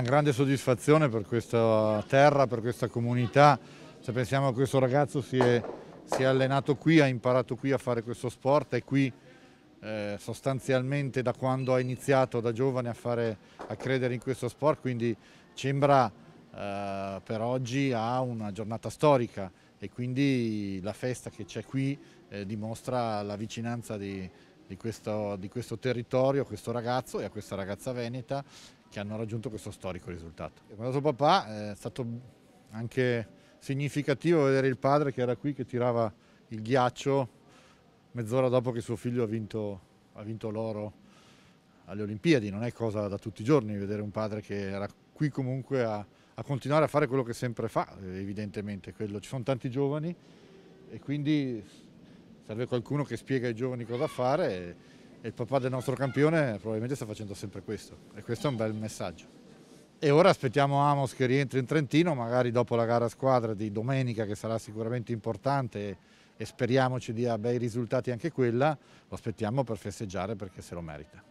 una grande soddisfazione per questa terra, per questa comunità. Se pensiamo a questo ragazzo si è, si è allenato qui, ha imparato qui a fare questo sport, è qui eh, sostanzialmente da quando ha iniziato da giovane a, fare, a credere in questo sport, quindi sembra eh, per oggi ha una giornata storica e quindi la festa che c'è qui eh, dimostra la vicinanza di, di questo, di questo territorio, a questo ragazzo e a questa ragazza veneta che hanno raggiunto questo storico risultato. Quando sono papà eh, è stato anche significativo vedere il padre che era qui che tirava il ghiaccio mezz'ora dopo che suo figlio ha vinto, ha vinto l'oro alle Olimpiadi, non è cosa da tutti i giorni vedere un padre che era qui comunque a, a continuare a fare quello che sempre fa, evidentemente, quello. ci sono tanti giovani e quindi serve qualcuno che spiega ai giovani cosa fare e, e il papà del nostro campione probabilmente sta facendo sempre questo e questo è un bel messaggio. E ora aspettiamo Amos che rientri in Trentino, magari dopo la gara squadra di domenica che sarà sicuramente importante e speriamo ci dia bei risultati anche quella, lo aspettiamo per festeggiare perché se lo merita.